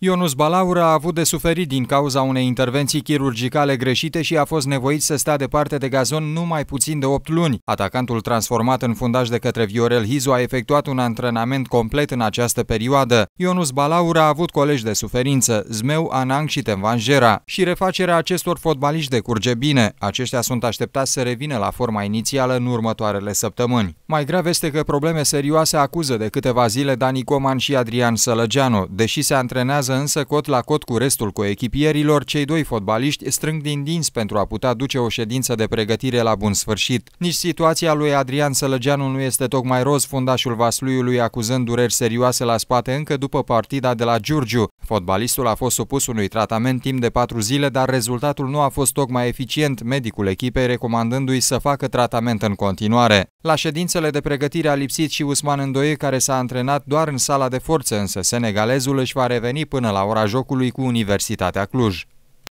Ionus Balaura a avut de suferit din cauza unei intervenții chirurgicale greșite și a fost nevoit să stea departe de gazon numai puțin de 8 luni. Atacantul transformat în fundaj de către Viorel Hizu a efectuat un antrenament complet în această perioadă. Ionus Balaura a avut colegi de suferință, Zmeu, Anang și Temvanjera, și refacerea acestor fotbaliști decurge bine. Aceștia sunt așteptați să revină la forma inițială în următoarele săptămâni. Mai grav este că probleme serioase acuză de câteva zile Dani Coman și Adrian Sălăgeanu, deși se antrenează Antrenează însă cot la cot cu restul coechipierilor, cei doi fotbaliști strâng din dinți pentru a putea duce o ședință de pregătire la bun sfârșit. Nici situația lui Adrian Sălăgeanu nu este tocmai roz, fundașul Vasluiului acuzând dureri serioase la spate încă după partida de la Giurgiu. Fotbalistul a fost supus unui tratament timp de patru zile, dar rezultatul nu a fost tocmai eficient, medicul echipei recomandându-i să facă tratament în continuare. La ședințele de pregătire a lipsit și Usman Îndoie, care s-a antrenat doar în sala de forță, însă senegalezul își va reveni până până la ora jocului cu Universitatea Cluj.